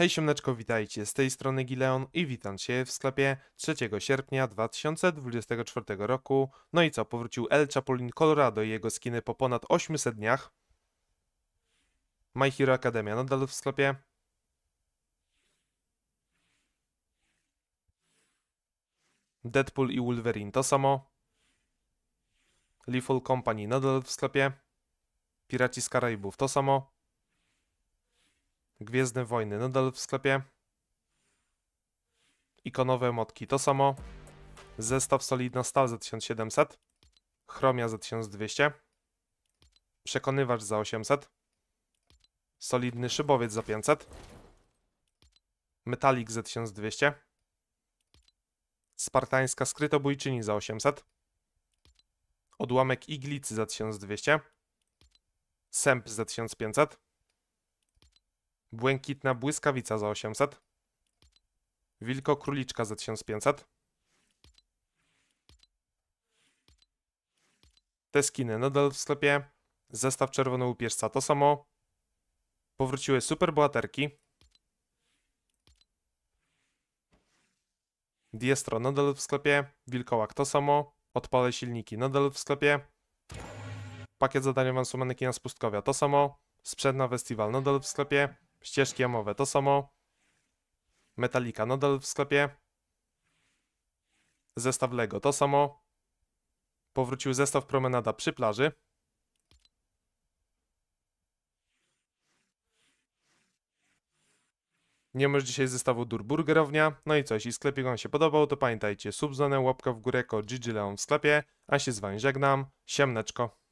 Hej siomneczko, witajcie, z tej strony Gileon i witam Cię w sklepie 3 sierpnia 2024 roku. No i co, powrócił El Chapulin Colorado i jego skiny po ponad 800 dniach. My Hero Academia nadal no, w sklepie. Deadpool i Wolverine to samo. Lethal Company nadal no, w sklepie. Piraci z Karaibów to samo. Gwiezdne Wojny, nadal w sklepie. Ikonowe Motki, to samo. Zestaw Solidna Stal za 1700. Chromia za 1200. Przekonywacz za 800. Solidny szybowiec za 500. Metalik za 1200. Spartańska skrytobójczyni za 800. Odłamek iglicy za 1200. Sęp za 1500. Błękitna błyskawica za 800. Wilko króliczka za 1500. Te skiny nadal w sklepie. Zestaw czerwonołupieżca to samo. Powróciły super bohaterki. Diestro nadal w sklepie. Wilkołak to samo. Odpale silniki nadal w sklepie. Pakiet zadaniowy Mansumaneki na Spustkowia to samo. Sprzęt na festiwal nadal w sklepie. Ścieżki jamowe. To samo Metallica. Nadal w sklepie zestaw Lego. To samo powrócił zestaw Promenada przy plaży. Nie masz dzisiaj zestawu Durburgerownia. Burgerownia. No i co, jeśli sklepik Wam się podobał, to pamiętajcie, subzonę, łapka w górę, jako Gigi Leon w sklepie, a się z Wami żegnam. Siemneczko.